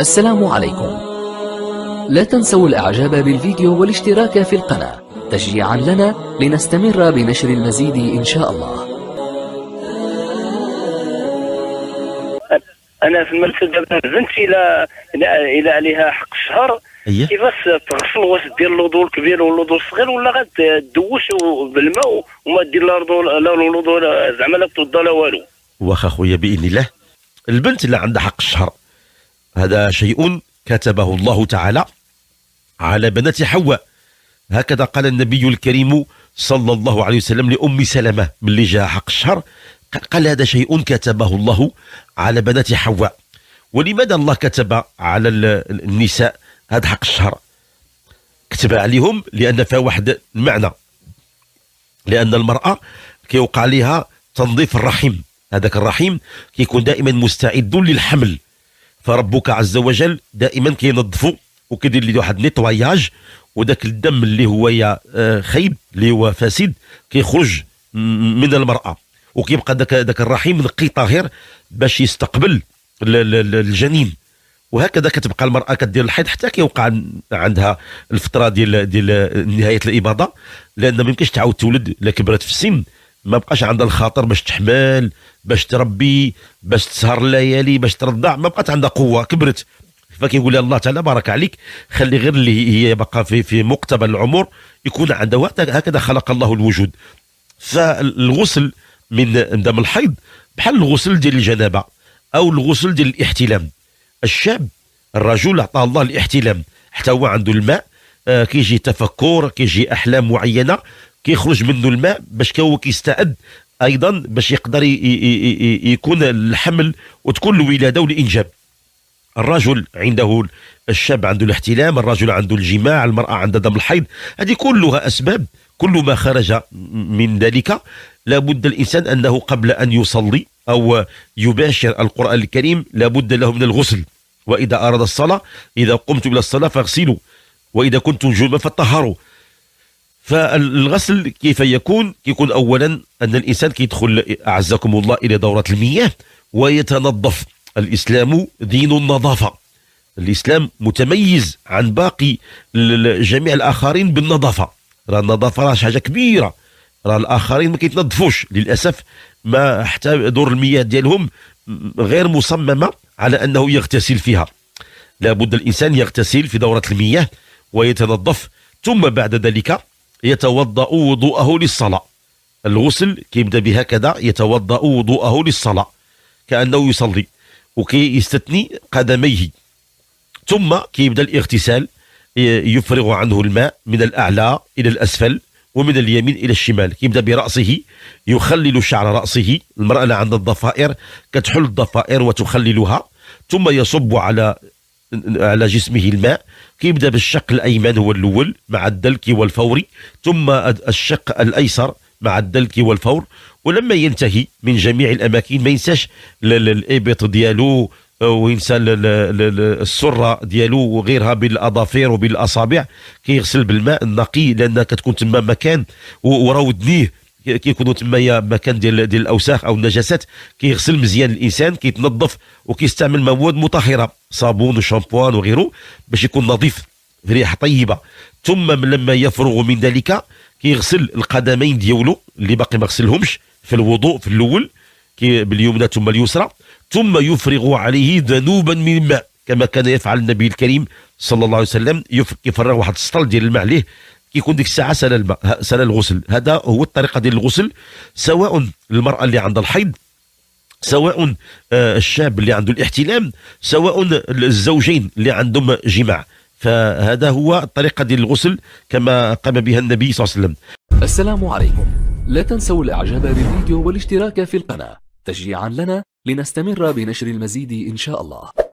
السلام عليكم لا تنسوا الاعجاب بالفيديو والاشتراك في القناة تشجيعا لنا لنستمر بنشر المزيد ان شاء الله انا في المركز دابا نزلت الى الى عليها حق الشهر أيه؟ كيفاش تغسل واش دير لودو الكبير واللودو الصغير ولا غدوش بالماء وما دير لا لودو لا لودو زعما لا توضى لا والو واخا خويا باذن الله البنت اللي عندها حق الشهر هذا شيء كتبه الله تعالى على بنات حواء هكذا قال النبي الكريم صلى الله عليه وسلم لأم سلمة من اللي جاء حق الشهر قال هذا شيء كتبه الله على بنات حواء ولماذا الله كتب على النساء هذا حق الشهر كتب عليهم لأن فيها واحد المعنى لأن المرأة كيوقع لها تنظيف الرحم هذاك الرحم كيكون دائما مستعد للحمل فربك عز وجل دائما كينظفوا وكيدير لي واحد نيتواياج وداك الدم اللي هو يا آه، خايب اللي هو فاسد كيخرج من المراه وكيبقى داك داك الرحيم نقي طاهر باش يستقبل الجنين وهكذا كتبقى المراه كدير الحيض حتى كيوقع عندها الفتره ديال ديال نهايه الاباضه لان ما يمكنش تعاود تولد لا كبرت في السن ما بقاش عندها الخاطر باش تحمل باش تربي باش تسهر الليالي باش ترضع ما بقات عندها قوه كبرت فكيقول لها الله تعالى بارك عليك خلي غير اللي هي بقى في في مقتبل العمر يكون عندها وقت هكذا خلق الله الوجود فالغسل من دم الحيض بحال الغسل ديال الجنابه او الغسل ديال الاحتلام الشاب الرجل عطاه الله الاحتلام حتى هو عنده الماء آه، كيجي تفكر كيجي احلام معينه كيخرج منه الماء باش هو كيستعد ايضا باش يقدر يكون الحمل وتكون الولاده والانجاب الرجل عنده الشاب عنده الاحتلام الرجل عنده الجماع المراه عندها دم الحيض هذه كلها اسباب كل ما خرج من ذلك لابد الانسان انه قبل ان يصلي او يباشر القران الكريم لابد له من الغسل واذا اراد الصلاه اذا قمت الى الصلاه فاغسلوا واذا كنتم جنبا فطهروا فالغسل كيف يكون يكون أولا أن الإنسان كيدخل أعزكم الله إلى دورة المياه ويتنظف الإسلام دين النظافة الإسلام متميز عن باقي جميع الآخرين بالنظافة راه النظافة راه حاجة كبيرة راه الآخرين ما كيتنظفوش للأسف ما حتى دور المياه ديالهم غير مصممة على أنه يغتسل فيها لابد الإنسان يغتسل في دورة المياه ويتنظف ثم بعد ذلك يتوضأ وضوءه للصلاة الغسل كيبدا بهكذا يتوضأ وضوءه للصلاة كأنه يصلي وكي يستثني قدميه ثم كيبدا الاغتسال يفرغ عنه الماء من الأعلى إلى الأسفل ومن اليمين إلى الشمال كيبدا برأسه يخلل شعر رأسه المرأة عند الضفائر كتحل الضفائر وتخللها ثم يصب على على جسمه الماء كيبدا بالشق الايمن هو الاول مع الدلك والفور ثم الشق الايسر مع الدلك والفور ولما ينتهي من جميع الاماكن ما ينساش الابط ديالو آه، وينسى السره ديالو وغيرها بالاظافير وبالاصابع كيغسل بالماء النقي لان كتكون تما مكان وراودنيه كيكونوا تمايا مكان ديال ديال الاوساخ او النجاسات كيغسل مزيان الانسان كيتنظف وكيستعمل مواد مطهره صابون وشامبوان وغيره باش يكون نظيف بريحه طيبه ثم لما يفرغ من ذلك كيغسل القدمين ديالو اللي باقي ما غسلهمش في الوضوء في الاول باليمنى ثم اليسرى ثم يفرغ عليه ذنوبا من الماء كما كان يفعل النبي الكريم صلى الله عليه وسلم يفرغ واحد السطل ديال الماء عليه كيكون ديك الساعه سال الماء سال الغسل هذا هو الطريقه ديال الغسل سواء المراه اللي عندها الحيض سواء آه، الشاب اللي عنده الاحتلام سواء الزوجين اللي عندهم جماع فهذا هو الطريقه ديال الغسل كما قام بها النبي صلى الله عليه وسلم السلام عليكم لا تنسوا الاعجاب بالفيديو والاشتراك في القناه تشجيعا لنا لنستمر بنشر المزيد ان شاء الله